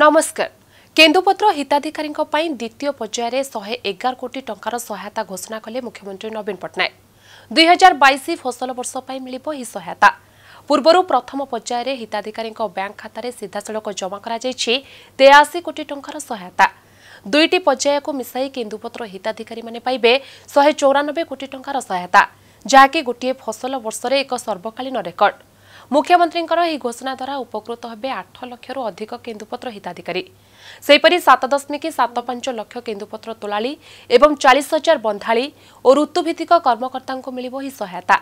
ନମସ୍କାର କେନ୍ଦୁପତ୍ର ହିତାଧିକାରୀଙ୍କ ପାଇଁ ଦ୍ୱିତୀୟ ପର୍ଯ୍ୟାୟରେ ଶହେ ଏଗାର କୋଟି ଟଙ୍କାର ସହାୟତା ଘୋଷଣା କଲେ ମୁଖ୍ୟମନ୍ତ୍ରୀ ନବୀନ ପଟ୍ଟନାୟକ ଦୁଇହଜାର ବାଇଶ ଫସଲ ବର୍ଷ ପାଇଁ ମିଳିବ ଏହି ସହାୟତା ପୂର୍ବରୁ ପ୍ରଥମ ପର୍ଯ୍ୟାୟରେ ହିତାଧିକାରୀଙ୍କ ବ୍ୟାଙ୍କ ଖାତାରେ ସିଧାସଳଖ ଜମା କରାଯାଇଛି ତେୟାଅଶୀ କୋଟି ଟଙ୍କାର ସହାୟତା ଦୁଇଟି ପର୍ଯ୍ୟାୟକୁ ମିଶାଇ କେନ୍ଦୁପତ୍ର ହିତାଧିକାରୀମାନେ ପାଇବେ ଶହେ ଚଉରାନବେ କୋଟି ଟଙ୍କାର ସହାୟତା ଯାହାକି ଗୋଟିଏ ଫସଲ ବର୍ଷରେ ଏକ ସର୍ବକାଳୀନ ରେକର୍ଡ଼ ମୁଖ୍ୟମନ୍ତ୍ରୀଙ୍କର ଏହି ଘୋଷଣା ଦ୍ୱାରା ଉପକୃତ ହେବେ ଆଠ ଲକ୍ଷରୁ ଅଧିକ କେନ୍ଦୁପତ୍ର ହିତାଧିକାରୀ ସେହିପରି ସାତ ଦଶମିକ ସାତ ପାଞ୍ଚ ଲକ୍ଷ କେନ୍ଦୁପତ୍ର ତୋଳାଳି ଏବଂ ଚାଳିଶ ହଜାର ବନ୍ଧାଳି ଓ ଋତୁଭିତ୍ତିକ କର୍ମକର୍ତ୍ତାଙ୍କୁ ମିଳିବ ଏହି ସହାୟତା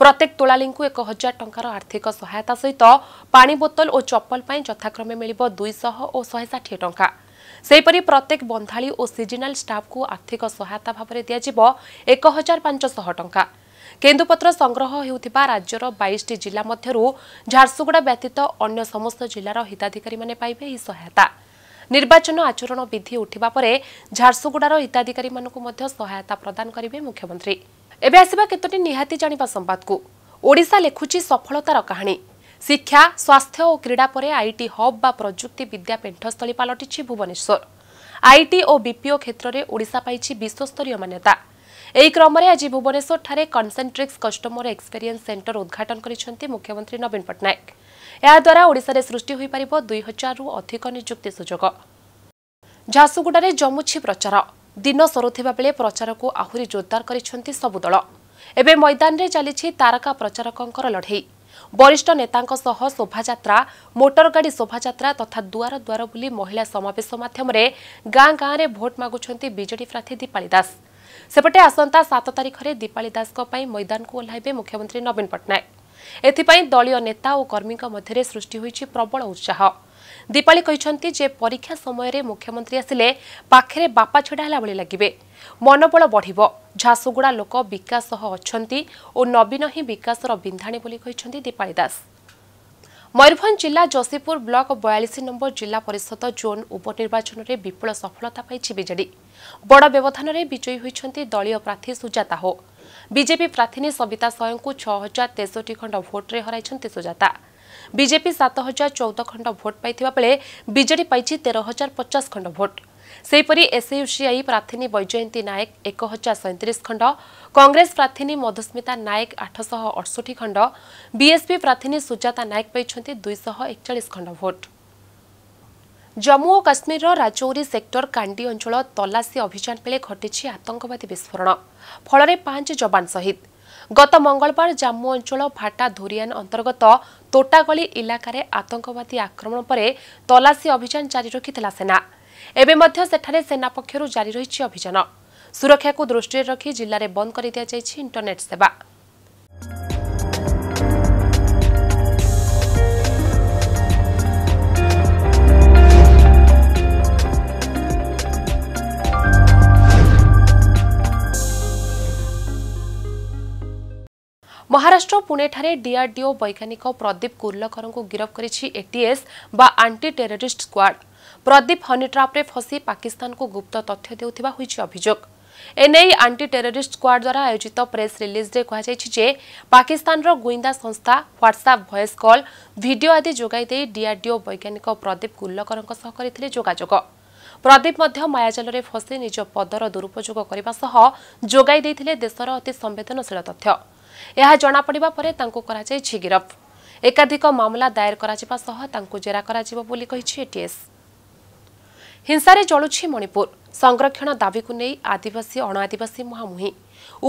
ପ୍ରତ୍ୟେକ ତୋଳାଳିଙ୍କୁ ଏକ ହଜାର ଟଙ୍କାର ଆର୍ଥିକ ସହାୟତା ସହିତ ପାଣି ବୋତଲ ଓ ଚପଲ ପାଇଁ ଯଥାକ୍ରମେ ମିଳିବ ଦୁଇଶହ ଓ ଶହେ ଷାଠିଏ ଟଙ୍କା ସେହିପରି ପ୍ରତ୍ୟେକ ବନ୍ଧାଳି ଓ ସିଜିନାଲ ଷ୍ଟାଫ୍କୁ ଆର୍ଥିକ ସହାୟତା ଭାବରେ ଦିଆଯିବ ଏକ ହଜାର ପାଞ୍ଚଶହ ଟଙ୍କା କେନ୍ଦୁପତ୍ର ସଂଗ୍ରହ ହେଉଥିବା ରାଜ୍ୟର ବାଇଶଟି ଜିଲ୍ଲା ମଧ୍ୟରୁ ଝାରସୁଗୁଡ଼ା ବ୍ୟତୀତ ଅନ୍ୟ ସମସ୍ତ ଜିଲ୍ଲାର ହିତାଧିକାରୀମାନେ ପାଇବେ ଏହି ସହାୟତା ନିର୍ବାଚନ ଆଚରଣ ବିଧି ଉଠିବା ପରେ ଝାରସୁଗୁଡ଼ାର ହିତାଧିକାରୀମାନଙ୍କୁ ମଧ୍ୟ ସହାୟତା ପ୍ରଦାନ କରିବେ ମୁଖ୍ୟମନ୍ତ୍ରୀ ଏବେ ଆସିବା କେତୋଟି ନିହାତି ଜାଣିବା ସମ୍ବାଦକୁ ଓଡ଼ିଶା ଲେଖୁଛି ସଫଳତାର କାହାଣୀ ଶିକ୍ଷା ସ୍ୱାସ୍ଥ୍ୟ ଓ କ୍ରୀଡ଼ା ପରେ ଆଇଟି ହବ୍ ବା ପ୍ରଯୁକ୍ତି ବିଦ୍ୟା ପେଣ୍ଠସ୍ଥଳୀ ପାଲଟିଛି ଭୁବନେଶ୍ୱର ଆଇଟି ଓ ବିପିଓ କ୍ଷେତ୍ରରେ ଓଡ଼ିଶା ପାଇଛି ବିଶ୍ୱସ୍ତରୀୟ ମାନ୍ୟତା ଏହି କ୍ରମରେ ଆଜି ଭୁବନେଶ୍ୱରଠାରେ କନ୍ସେଣ୍ଟ୍ରିକ୍ସ କଷ୍ଟମର ଏକ୍ସପେରିଏନ୍ସ ସେଣ୍ଟର ଉଦ୍ଘାଟନ କରିଛନ୍ତି ମୁଖ୍ୟମନ୍ତ୍ରୀ ନବୀନ ପଟ୍ଟନାୟକ ଏହାଦ୍ୱାରା ଓଡ଼ିଶାରେ ସୃଷ୍ଟି ହୋଇପାରିବ ଦୁଇ ହଜାରରୁ ଅଧିକ ନିଯୁକ୍ତି ସୁଯୋଗ ଝାରସୁଗୁଡ଼ାରେ ଜମୁଛି ପ୍ରଚାର ଦିନ ସରୁଥିବାବେଳେ ପ୍ରଚାରକୁ ଆହୁରି ଜୋରଦାର କରିଛନ୍ତି ସବୁ ଦଳ ଏବେ ମଇଦାନରେ ଚାଲିଛି ତାରକା ପ୍ରଚାରକଙ୍କର ଲଢ଼େଇ ବରିଷ୍ଠ ନେତାଙ୍କ ସହ ଶୋଭାଯାତ୍ରା ମୋଟରଗାଡ଼ି ଶୋଭାଯାତ୍ରା ତଥା ଦୁଆର ଦୁଆର ବୁଲି ମହିଳା ସମାବେଶ ମାଧ୍ୟମରେ ଗାଁ ଗାଁରେ ଭୋଟ୍ ମାଗୁଛନ୍ତି ବିଜେଡି ପ୍ରାର୍ଥୀ ଦୀପାଳି ଦାସ ସେପଟେ ଆସନ୍ତା ସାତ ତାରିଖରେ ଦୀପାଳି ଦାସଙ୍କ ପାଇଁ ମଇଦାନକୁ ଓହ୍ଲାଇବେ ମୁଖ୍ୟମନ୍ତ୍ରୀ ନବୀନ ପଟ୍ଟନାୟକ ଏଥିପାଇଁ ଦଳୀୟ ନେତା ଓ କର୍ମୀଙ୍କ ମଧ୍ୟରେ ସୃଷ୍ଟି ହୋଇଛି ପ୍ରବଳ ଉତ୍ସାହ ଦୀପାଳି କହିଛନ୍ତି ଯେ ପରୀକ୍ଷା ସମୟରେ ମୁଖ୍ୟମନ୍ତ୍ରୀ ଆସିଲେ ପାଖରେ ବାପା ଛଡ଼ା ହେଲା ଭଳି ଲାଗିବେ ମନୋବଳ ବଢ଼ିବ ଝାସୁଗୁଡ଼ା ଲୋକ ବିକାଶ ସହ ଅଛନ୍ତି ଓ ନବୀନ ହିଁ ବିକାଶର ବିନ୍ଧାଣୀ ବୋଲି କହିଛନ୍ତି ଦୀପାଳି ଦାସ ମୟୂରଭଞ୍ଜ ଜିଲ୍ଲା ଯଶୀପୁର ବ୍ଲକ ବୟାଳିଶ ନମ୍ବର ଜିଲ୍ଲା ପରିଷଦ ଜୋନ୍ ଉପନିର୍ବାଚନରେ ବିପୁଳ ସଫଳତା ପାଇଛି ବିଜେଡ଼ି ବଡ଼ ବ୍ୟବଧାନରେ ବିଜୟୀ ହୋଇଛନ୍ତି ଦଳୀୟ ପ୍ରାର୍ଥୀ ସୁଜାତା ହୋ ବିଜେପି ପ୍ରାର୍ଥିନୀ ସବିତା ସୟଙ୍କୁ ଛଅ ହଜାର ତେଷଠି ଖଣ୍ଡ ଭୋଟ୍ରେ ହରାଇଛନ୍ତି ସୁଜାତା ବିଜେପି ସାତ ହଜାର ଚଉଦ ଖଣ୍ଡ ଭୋଟ୍ ପାଇଥିବା ବେଳେ ବିଜେଡି ପାଇଛି ତେର ହଜାର ପଚାଶ ଖଣ୍ଡ ଭୋଟ୍ ସେହିପରି ଏସ୍ୟୁସିଆଇ ପ୍ରାର୍ଥିନୀ ବୈଜୟନ୍ତୀ ନାୟକ ଏକ ହଜାର ସଇଁତିରିଶ ଖଣ୍ଡ କଂଗ୍ରେସ ପ୍ରାର୍ଥିନୀ ମଧୁସ୍ମିତା ନାୟକ ଆଠଶହ ଅଠଷଠି ଖଣ୍ଡ ବିଏସ୍ପି ପ୍ରାର୍ଥିନୀ ସୁଜାତା ନାୟକ ପାଇଛନ୍ତି ଦୁଇଶହ ଏକଚାଳିଶ ଖଣ୍ଡ ଭୋଟ୍ ଜାମ୍ମୁ ଓ କାଶ୍ମୀରର ରାଜୌରୀ ସେକ୍ଟର କାଣ୍ଡି ଅଞ୍ଚଳ ତଲାସୀ ଅଭିଯାନ ବେଳେ ଘଟିଛି ଆତଙ୍କବାଦୀ ବିସ୍ଫୋରଣ ଫଳରେ ପାଞ୍ଚ ଯବାନ ସହିଦ ଗତ ମଙ୍ଗଳବାର ଜାମ୍ମୁ ଅଞ୍ଚଳ ଭାଟା ଧୋରିଆନ ଅନ୍ତର୍ଗତ ତୋଟାଗଳି ଇଲାକାରେ ଆତଙ୍କବାଦୀ ଆକ୍ରମଣ ପରେ ତଲାସୀ ଅଭିଯାନ ଜାରି ରଖିଥିଲା ସେନା ଏବେ ମଧ୍ୟ ସେଠାରେ ସେନା ପକ୍ଷରୁ ଜାରି ରହିଛି ଅଭିଯାନ ସୁରକ୍ଷାକୁ ଦୃଷ୍ଟିରେ ରଖି ଜିଲ୍ଲାରେ ବନ୍ଦ କରିଦିଆଯାଇଛି ଇଣ୍ଟରନେଟ୍ ସେବା ମହାରାଷ୍ଟ୍ର ପୁଣେଠାରେ ଡିଆର୍ଡିଓ ବୈଜ୍ଞାନିକ ପ୍ରଦୀପ କୁର୍ଲକରଙ୍କୁ ଗିରଫ କରିଛି ଏଟିଏସ୍ ବା ଆଣ୍ଟି ଟେରୋରିଷ୍ଟ ସ୍କ୍ୱାଡ୍ ପ୍ରଦୀପ ହନିଟ୍ରାପ୍ରେ ଫସି ପାକିସ୍ତାନକୁ ଗୁପ୍ତ ତଥ୍ୟ ଦେଉଥିବା ହୋଇଛି ଅଭିଯୋଗ ଏନେଇ ଆଣ୍ଟି ଟେରୋରିଷ୍ଟ ସ୍କ୍ୱାଡ୍ ଦ୍ୱାରା ଆୟୋଜିତ ପ୍ରେସ୍ ରିଲିଜ୍ରେ କୁହାଯାଇଛି ଯେ ପାକିସ୍ତାନର ଗୁଇନ୍ଦା ସଂସ୍ଥା ହ୍ୱାଟ୍ସଆପ୍ ଭଏସ୍ କଲ୍ ଭିଡିଓ ଆଦି ଯୋଗାଇ ଦେଇ ଡିଆର୍ଡିଓ ବୈଜ୍ଞାନିକ ପ୍ରଦୀପ କୁର୍ଲକରଙ୍କ ସହ କରିଥିଲେ ଯୋଗାଯୋଗ ପ୍ରଦୀପ ମଧ୍ୟ ମାୟାଜାଲରେ ଫସି ନିଜ ପଦର ଦୁରୁପଯୋଗ କରିବା ସହ ଯୋଗାଇ ଦେଇଥିଲେ ଦେଶର ଅତି ସମ୍ବେଦନଶୀଳ ତଥ୍ୟ ଏହା ଜଣାପଡ଼ିବା ପରେ ତାଙ୍କୁ କରାଯାଇଛି ଗିରଫ ଏକାଧିକ ମାମଲା ଦାୟର କରାଯିବା ସହ ତାଙ୍କୁ ଜେରା କରାଯିବ ବୋଲି କହିଛି ଏଟିଏସ୍ ହିଂସାରେ ଜଳୁଛି ମଣିପୁର ସଂରକ୍ଷଣ ଦାବିକୁ ନେଇ ଆଦିବାସୀ ଅଣଆଦିବାସୀ ମୁହାଁମୁହିଁ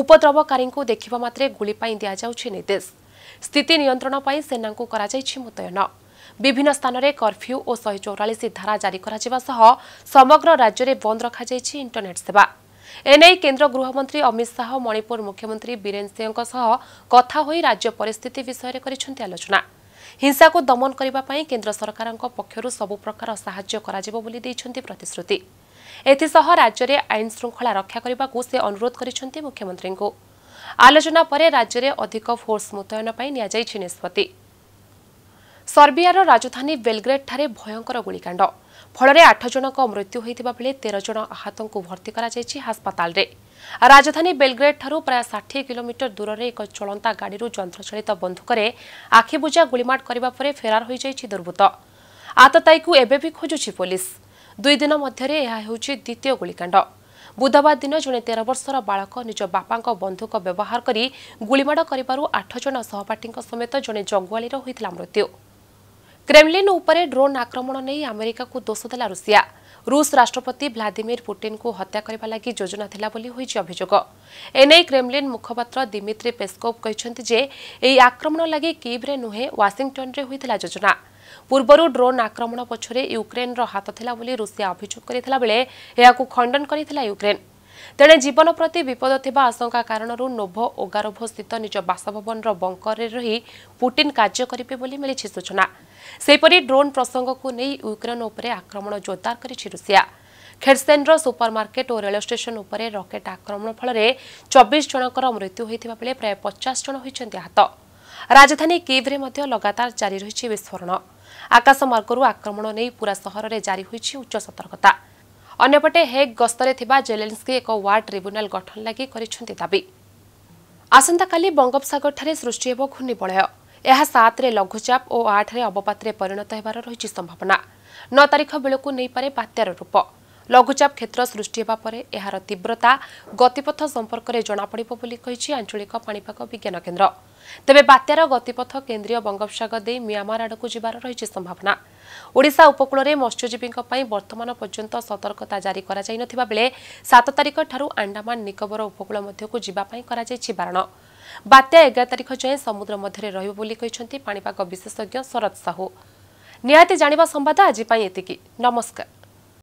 ଉପଦ୍ରବକାରୀଙ୍କୁ ଦେଖିବା ମାତ୍ରେ ଗୁଳି ପାଇଁ ଦିଆଯାଉଛି ନିର୍ଦ୍ଦେଶ ସ୍ଥିତି ନିୟନ୍ତ୍ରଣ ପାଇଁ ସେନାଙ୍କୁ କରାଯାଇଛି ମୁତୟନ ବିଭିନ୍ନ ସ୍ଥାନରେ କର୍ଫ୍ୟୁ ଓ ଶହେ ଚଉରାଳିଶ ଧାରା ଜାରି କରାଯିବା ସହ ସମଗ୍ର ରାଜ୍ୟରେ ବନ୍ଦ ରଖାଯାଇଛି ଇଣ୍ଟରନେଟ୍ ସେବା ଏନେଇ କେନ୍ଦ୍ର ଗୃହମନ୍ତ୍ରୀ ଅମିତ ଶାହା ମଣିପୁର ମୁଖ୍ୟମନ୍ତ୍ରୀ ବୀରେନ ସିଂହଙ୍କ ସହ କଥା ହୋଇ ରାଜ୍ୟ ପରିସ୍ଥିତି ବିଷୟରେ କରିଛନ୍ତି ଆଲୋଚନା ହିଂସାକୁ ଦମନ କରିବା ପାଇଁ କେନ୍ଦ୍ର ସରକାରଙ୍କ ପକ୍ଷରୁ ସବୁ ପ୍ରକାର ସାହାଯ୍ୟ କରାଯିବ ବୋଲି ଦେଇଛନ୍ତି ପ୍ରତିଶ୍ରତି ଏଥିସହ ରାଜ୍ୟରେ ଆଇନ ଶୃଙ୍ଖଳା ରକ୍ଷା କରିବାକୁ ସେ ଅନୁରୋଧ କରିଛନ୍ତି ମୁଖ୍ୟମନ୍ତ୍ରୀଙ୍କୁ ଆଲୋଚନା ପରେ ରାଜ୍ୟରେ ଅଧିକ ଫୋର୍ସ ମୁତୟନ ପାଇଁ ନିଆଯାଇଛି ନିଷ୍ପତ୍ତି ସର୍ବିଆର ରାଜଧାନୀ ବେଲଗ୍ରେଡ୍ଠାରେ ଭୟଙ୍କର ଗୁଳିକାଣ୍ଡ ଫଳରେ ଆଠ ଜଣଙ୍କ ମୃତ୍ୟୁ ହୋଇଥିବା ବେଳେ ତେର ଜଣ ଆହତଙ୍କୁ ଭର୍ତ୍ତି କରାଯାଇଛି ହାସ୍ପାତାଲରେ ରାଜଧାନୀ ବେଲଗ୍ରେଡ୍ଠାରୁ ପ୍ରାୟ ଷାଠିଏ କିଲୋମିଟର ଦୂରରେ ଏକ ଚଳନ୍ତା ଗାଡ଼ିରୁ ଯନ୍ତ୍ରଚାଳିତ ବନ୍ଧୁକରେ ଆଖିବୁଜା ଗୁଳିମାଡ଼ କରିବା ପରେ ଫେରାର ହୋଇଯାଇଛି ଦୁର୍ବୃତ୍ତ ଆତତାୟୀକୁ ଏବେ ବି ଖୋଜୁଛି ପୋଲିସ ଦୁଇଦିନ ମଧ୍ୟରେ ଏହା ହେଉଛି ଦ୍ୱିତୀୟ ଗୁଳିକାଣ୍ଡ ବୁଧବାର ଦିନ ଜଣେ ତେର ବର୍ଷର ବାଳକ ନିଜ ବାପାଙ୍କ ବନ୍ଧୁକ ବ୍ୟବହାର କରି ଗୁଳିମାଡ଼ କରିବାରୁ ଆଠ ଜଣ ସହପାଠୀଙ୍କ ସମେତ ଜଣେ ଜଙ୍ଗୁଆଳିର ହୋଇଥିଲା ମୃତ୍ୟୁ କ୍ରେମଲିନ୍ ଉପରେ ଡ୍ରୋନ୍ ଆକ୍ରମଣ ନେଇ ଆମେରିକାକୁ ଦୋଷ ଦେଲା ରୁଷିଆ ରୁଷ ରାଷ୍ଟ୍ରପତି ଭ୍ଲାଦିମିର୍ ପୁଟିନ୍ଙ୍କୁ ହତ୍ୟା କରିବା ଲାଗି ଯୋଜନା ଥିଲା ବୋଲି ହୋଇଛି ଅଭିଯୋଗ ଏନେଇ କ୍ରେମଲିନ୍ ମୁଖପାତ୍ର ଦିମିତ୍ରୀ ପେସ୍କୋଭ୍ କହିଛନ୍ତି ଯେ ଏହି ଆକ୍ରମଣ ଲାଗି କିଭ୍ରେ ନୁହେଁ ୱାଶିଂଟନ୍ରେ ହୋଇଥିଲା ଯୋଜନା ପୂର୍ବରୁ ଡ୍ରୋନ୍ ଆକ୍ରମଣ ପଛରେ ୟୁକ୍ରେନ୍ର ହାତ ଥିଲା ବୋଲି ରୁଷିଆ ଅଭିଯୋଗ କରିଥିଲା ବେଳେ ଏହାକୁ ଖଣ୍ଡନ କରିଥିଲା ୟୁକ୍ରେନ୍ ତେଣେ ଜୀବନ ପ୍ରତି ବିପଦ ଥିବା ଆଶଙ୍କା କାରଣରୁ ନୋଭୋ ଓଗାରୋଭୋ ସ୍ଥିତ ନିଜ ବାସଭବନର ବଙ୍କରରେ ରହି ପୁଟିନ୍ କାର୍ଯ୍ୟ କରିବେ ବୋଲି ମିଳିଛି ସୂଚନା ସେହିପରି ଡ୍ରୋନ୍ ପ୍ରସଙ୍ଗକୁ ନେଇ ୟୁକ୍ରେନ୍ ଉପରେ ଆକ୍ରମଣ ଜୋରଦାର କରିଛି ରୁଷିଆ ଖେଡ଼ସେନ୍ର ସୁପରମାର୍କେଟ ଓ ରେଳ ଷ୍ଟେସନ ଉପରେ ରକେଟ୍ ଆକ୍ରମଣ ଫଳରେ ଚବିଶ ଜଣଙ୍କର ମୃତ୍ୟୁ ହୋଇଥିବା ବେଳେ ପ୍ରାୟ ପଚାଶ ଜଣ ହୋଇଛନ୍ତି ଆହତ ରାଜଧାନୀ କିଭ୍ରେ ମଧ୍ୟ ଲଗାତାର ଜାରି ରହିଛି ବିସ୍ଫୋରଣ ଆକାଶମାର୍ଗରୁ ଆକ୍ରମଣ ନେଇ ପୁରା ସହରରେ ଜାରି ହୋଇଛି ଉଚ୍ଚ ସତର୍କତା अन्यपटे हेग गस्तरे थिबा जेलेन्स्की एक वार ट्रिब्युनल गठन लागि करिछन्ते दाबी आसंता काली बंगोपसागर ठरे सृष्टि हेबो खुनि पळय एहा 7 रे लघुचाप ओ 8 रे अबपात्रे परिणत हेबार रहिछि संभावना 9 तारिख बेलोकु नै पारे पात्यार रूप ଲଘୁଚାପ କ୍ଷେତ୍ର ସୃଷ୍ଟି ହେବା ପରେ ଏହାର ତୀବ୍ରତା ଗତିପଥ ସମ୍ପର୍କରେ ଜଣାପଡ଼ିବ ବୋଲି କହିଛି ଆଞ୍ଚଳିକ ପାଣିପାଗ ବିଜ୍ଞାନ କେନ୍ଦ୍ର ତେବେ ବାତ୍ୟାର ଗତିପଥ କେନ୍ଦ୍ରୀୟ ବଙ୍ଗୋପସାଗର ଦେଇ ମିଆଁମାର ଆଡ଼କୁ ଯିବାର ରହିଛି ସମ୍ଭାବନା ଓଡ଼ିଶା ଉପକୂଳରେ ମତ୍ସ୍ୟଜୀବୀଙ୍କ ପାଇଁ ବର୍ତ୍ତମାନ ପର୍ଯ୍ୟନ୍ତ ସତର୍କତା ଜାରି କରାଯାଇନଥିବା ବେଳେ ସାତ ତାରିଖଠାରୁ ଆଣ୍ଡାମାନ ନିକୋବର ଉପକୂଳ ମଧ୍ୟକୁ ଯିବା ପାଇଁ କରାଯାଇଛି ବାରଣ ବାତ୍ୟା ଏଗାର ତାରିଖ ଯାଏଁ ସମୁଦ୍ର ମଧ୍ୟରେ ରହିବ ବୋଲି କହିଛନ୍ତି ପାଣିପାଗ ବିଶେଷଜ୍ଞ ଶରତ ସାହୁ ପାଇଁ